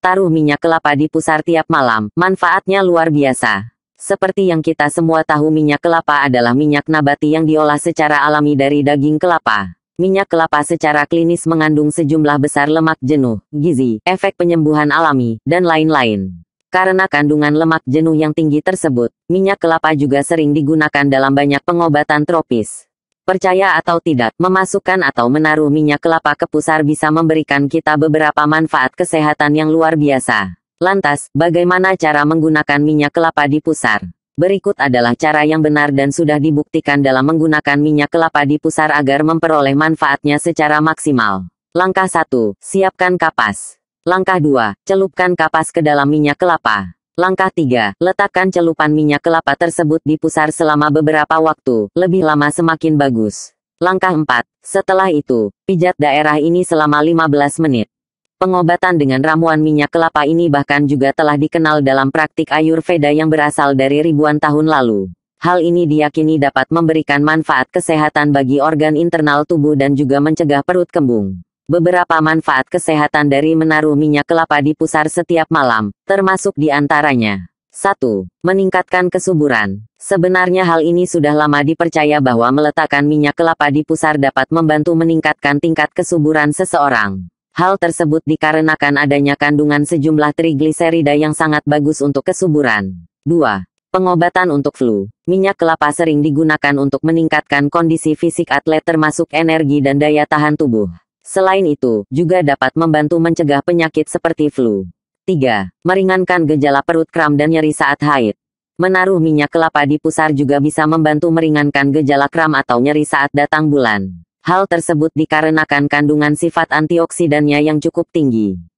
Taruh minyak kelapa di pusar tiap malam, manfaatnya luar biasa. Seperti yang kita semua tahu minyak kelapa adalah minyak nabati yang diolah secara alami dari daging kelapa. Minyak kelapa secara klinis mengandung sejumlah besar lemak jenuh, gizi, efek penyembuhan alami, dan lain-lain. Karena kandungan lemak jenuh yang tinggi tersebut, minyak kelapa juga sering digunakan dalam banyak pengobatan tropis. Percaya atau tidak, memasukkan atau menaruh minyak kelapa ke pusar bisa memberikan kita beberapa manfaat kesehatan yang luar biasa. Lantas, bagaimana cara menggunakan minyak kelapa di pusar? Berikut adalah cara yang benar dan sudah dibuktikan dalam menggunakan minyak kelapa di pusar agar memperoleh manfaatnya secara maksimal. Langkah 1. Siapkan kapas. Langkah 2. Celupkan kapas ke dalam minyak kelapa. Langkah 3. Letakkan celupan minyak kelapa tersebut di pusar selama beberapa waktu, lebih lama semakin bagus. Langkah 4. Setelah itu, pijat daerah ini selama 15 menit. Pengobatan dengan ramuan minyak kelapa ini bahkan juga telah dikenal dalam praktik Ayurveda yang berasal dari ribuan tahun lalu. Hal ini diyakini dapat memberikan manfaat kesehatan bagi organ internal tubuh dan juga mencegah perut kembung. Beberapa manfaat kesehatan dari menaruh minyak kelapa di pusar setiap malam, termasuk di antaranya. 1. Meningkatkan kesuburan. Sebenarnya hal ini sudah lama dipercaya bahwa meletakkan minyak kelapa di pusar dapat membantu meningkatkan tingkat kesuburan seseorang. Hal tersebut dikarenakan adanya kandungan sejumlah trigliserida yang sangat bagus untuk kesuburan. 2. Pengobatan untuk flu. Minyak kelapa sering digunakan untuk meningkatkan kondisi fisik atlet termasuk energi dan daya tahan tubuh. Selain itu, juga dapat membantu mencegah penyakit seperti flu. 3. Meringankan gejala perut kram dan nyeri saat haid. Menaruh minyak kelapa di pusar juga bisa membantu meringankan gejala kram atau nyeri saat datang bulan. Hal tersebut dikarenakan kandungan sifat antioksidannya yang cukup tinggi.